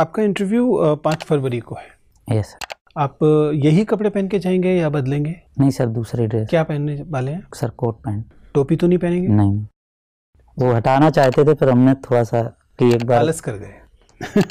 आपका इंटरव्यू पाँच फरवरी को है यस आप यही कपड़े पहन के जाएंगे या बदलेंगे नहीं सर दूसरे ड्रेस क्या पहनने वाले हैं सर कोट पैंट टोपी तो नहीं पहनेंगे नहीं वो हटाना चाहते थे फिर हमने थोड़ा सा एक बार आलस कर गए